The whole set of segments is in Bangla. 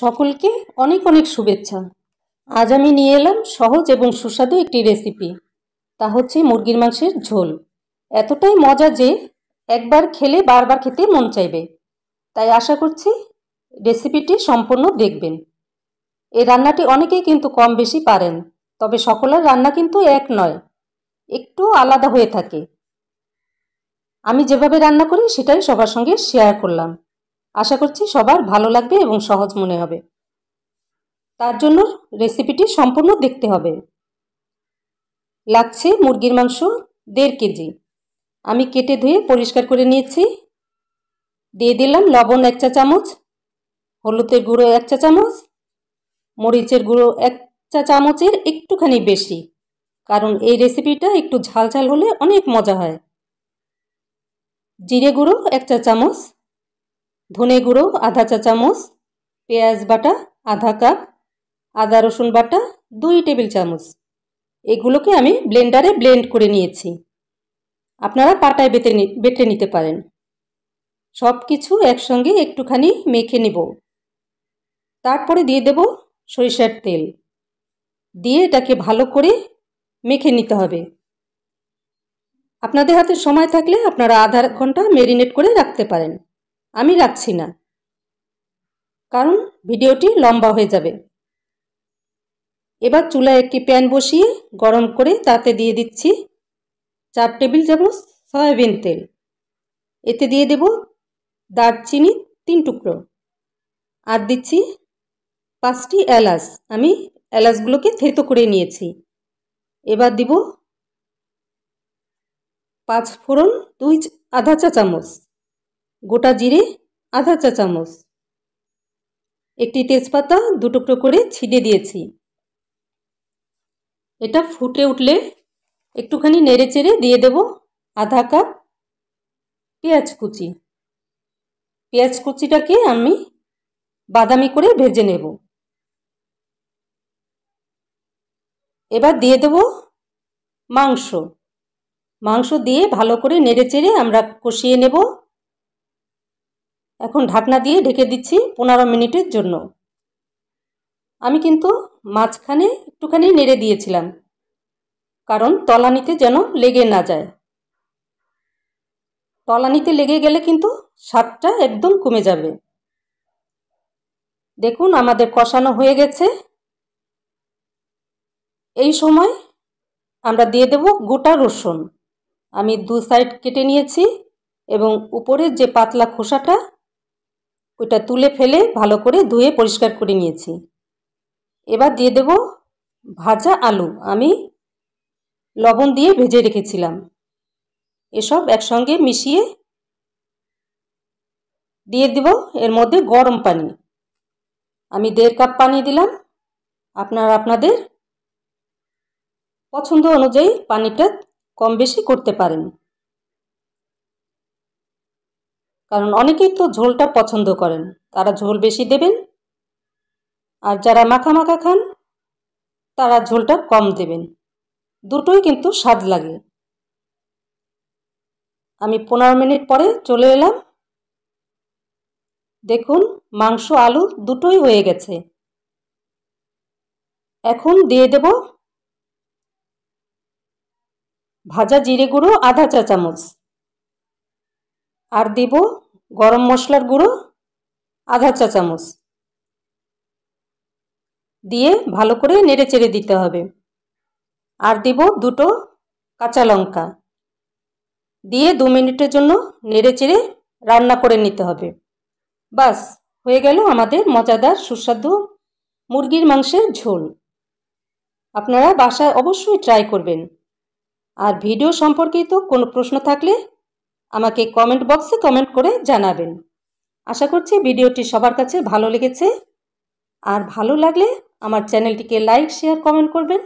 সকলকে অনেক অনেক শুভেচ্ছা আজ আমি নিয়ে এলাম সহজ এবং সুস্বাদু একটি রেসিপি তা হচ্ছে মুরগির মাংসের ঝোল এতটাই মজা যে একবার খেলে বারবার খেতে মন চাইবে তাই আশা করছি রেসিপিটি সম্পূর্ণ দেখবেন এই রান্নাটি অনেকেই কিন্তু কম বেশি পারেন তবে সকলের রান্না কিন্তু এক নয় একটু আলাদা হয়ে থাকে আমি যেভাবে রান্না করি সেটাই সবার সঙ্গে শেয়ার করলাম আশা করছি সবার ভালো লাগবে এবং সহজ মনে হবে তার জন্য রেসিপিটি সম্পূর্ণ দেখতে হবে লাগছে মুরগির মাংস দেড় কেজি আমি কেটে ধুয়ে পরিষ্কার করে নিয়েছি দিয়ে দিলাম লবণ এক চা চামচ হলুদের গুঁড়ো এক চা চামচ মরিচের গুঁড়ো এক চা চামচের একটুখানি বেশি কারণ এই রেসিপিটা একটু ঝাল ঝাল হলে অনেক মজা হয় জিরে গুঁড়ো এক চা চামচ ধনে গুঁড়ো আধা চা চামচ পেঁয়াজ বাটা আধা কাপ আদা রসুন বাটা দুই টেবিল চামচ এগুলোকে আমি ব্লেন্ডারে ব্লেন্ড করে নিয়েছি আপনারা পাটায় বেটে বেটে নিতে পারেন সব কিছু একসঙ্গে একটুখানি মেখে নেব তারপরে দিয়ে দেব সরিষার তেল দিয়ে এটাকে ভালো করে মেখে নিতে হবে আপনাদের হাতে সময় থাকলে আপনারা আধা ঘন্টা মেরিনেট করে রাখতে পারেন আমি রাখছি না কারণ ভিডিওটি লম্বা হয়ে যাবে এবার চুলায় একটি প্যান বসিয়ে গরম করে তাতে দিয়ে দিচ্ছি চার টেবিল চামচ সয়াবিন তেল এতে দিয়ে দেব দারচিনি তিন টুকরো আর দিচ্ছি পাঁচটি এলাচ আমি এলাচগুলোকে থেতো করে নিয়েছি এবার দিব পাঁচ ফোড়ন দুই আধা চা চামচ গোটা জিরে আধা চা চামচ একটি তেজপাতা দুটুকরো করে ছিঁড়ে দিয়েছি এটা ফুটে উঠলে একটুখানি নেড়ে চেড়ে দিয়ে দেব আধা কাপ পেঁয়াজ কুচি পেঁয়াজ কুচিটাকে আমি বাদামি করে ভেজে নেব এবার দিয়ে দেব মাংস মাংস দিয়ে ভালো করে নেড়ে চেড়ে আমরা কষিয়ে নেব এখন ঢাকনা দিয়ে ঢেকে দিচ্ছি পনেরো মিনিটের জন্য আমি কিন্তু মাঝখানে একটুখানি নেড়ে দিয়েছিলাম কারণ তলানিতে যেন লেগে না যায় তলানিতে লেগে গেলে কিন্তু স্বাদটা একদম কমে যাবে দেখুন আমাদের কষানো হয়ে গেছে এই সময় আমরা দিয়ে দেব গোটা রসুন আমি দু সাইড কেটে নিয়েছি এবং উপরের যে পাতলা খোসাটা ওইটা তুলে ফেলে ভালো করে ধুয়ে পরিষ্কার করে নিয়েছি এবার দিয়ে দেব ভাজা আলু আমি লবণ দিয়ে ভেজে রেখেছিলাম এসব একসঙ্গে মিশিয়ে দিয়ে দেব এর মধ্যে গরম পানি আমি দেড় কাপ পানি দিলাম আপনার আপনাদের পছন্দ অনুযায়ী পানিটা কম বেশি করতে পারেন কারণ অনেকেই তো ঝোলটা পছন্দ করেন তারা ঝোল বেশি দেবেন আর যারা মাখা মাখা খান তারা ঝোলটা কম দেবেন দুটোই কিন্তু স্বাদ লাগে আমি পনেরো মিনিট পরে চলে এলাম দেখুন মাংস আলু দুটোই হয়ে গেছে এখন দিয়ে দেব ভাজা জিরে গুঁড়ো আধা চা চামচ আর দিব গরম মশলার গুঁড়ো আধা চা চামচ দিয়ে ভালো করে নেড়ে চেড়ে দিতে হবে আর দিব দুটো কাঁচা লঙ্কা দিয়ে দু মিনিটের জন্য নেড়ে চেড়ে রান্না করে নিতে হবে বাস হয়ে গেল আমাদের মজাদার সুস্বাদু মুরগির মাংসের ঝোল আপনারা বাসায় অবশ্যই ট্রাই করবেন আর ভিডিও সম্পর্কিত কোনো প্রশ্ন থাকলে আমাকে কমেন্ট বক্সে কমেন্ট করে জানাবেন আশা করছি ভিডিওটি সবার কাছে ভালো লেগেছে আর ভালো লাগলে আমার চ্যানেলটিকে লাইক শেয়ার কমেন্ট করবেন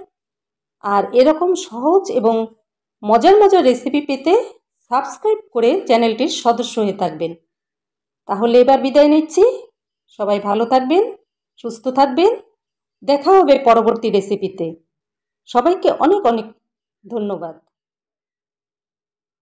আর এরকম সহজ এবং মজার মজার রেসিপি পেতে সাবস্ক্রাইব করে চ্যানেলটির সদস্য হয়ে থাকবেন তাহলে এবার বিদায় নিচ্ছি সবাই ভালো থাকবেন সুস্থ থাকবেন দেখা হবে পরবর্তী রেসিপিতে সবাইকে অনেক অনেক ধন্যবাদ